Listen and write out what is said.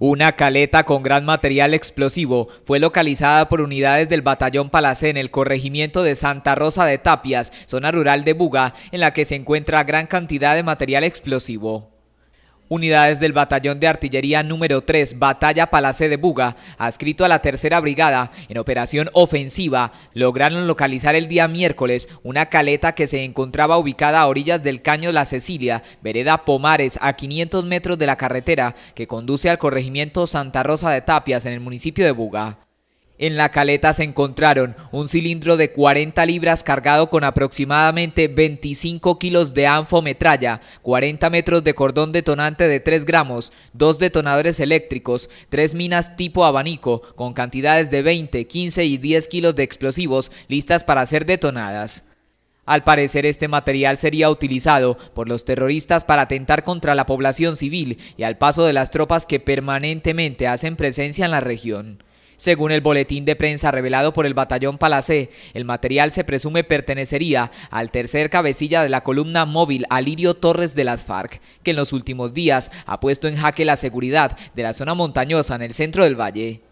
Una caleta con gran material explosivo fue localizada por unidades del batallón Palacé en el corregimiento de Santa Rosa de Tapias, zona rural de Buga, en la que se encuentra gran cantidad de material explosivo. Unidades del Batallón de Artillería número 3, Batalla Palacé de Buga, adscrito a la Tercera Brigada, en operación ofensiva, lograron localizar el día miércoles una caleta que se encontraba ubicada a orillas del Caño La Cecilia, vereda Pomares, a 500 metros de la carretera que conduce al corregimiento Santa Rosa de Tapias en el municipio de Buga. En la caleta se encontraron un cilindro de 40 libras cargado con aproximadamente 25 kilos de anfometralla, 40 metros de cordón detonante de 3 gramos, dos detonadores eléctricos, tres minas tipo abanico con cantidades de 20, 15 y 10 kilos de explosivos listas para ser detonadas. Al parecer este material sería utilizado por los terroristas para atentar contra la población civil y al paso de las tropas que permanentemente hacen presencia en la región. Según el boletín de prensa revelado por el batallón Palacé, el material se presume pertenecería al tercer cabecilla de la columna móvil Alirio Torres de las FARC, que en los últimos días ha puesto en jaque la seguridad de la zona montañosa en el centro del valle.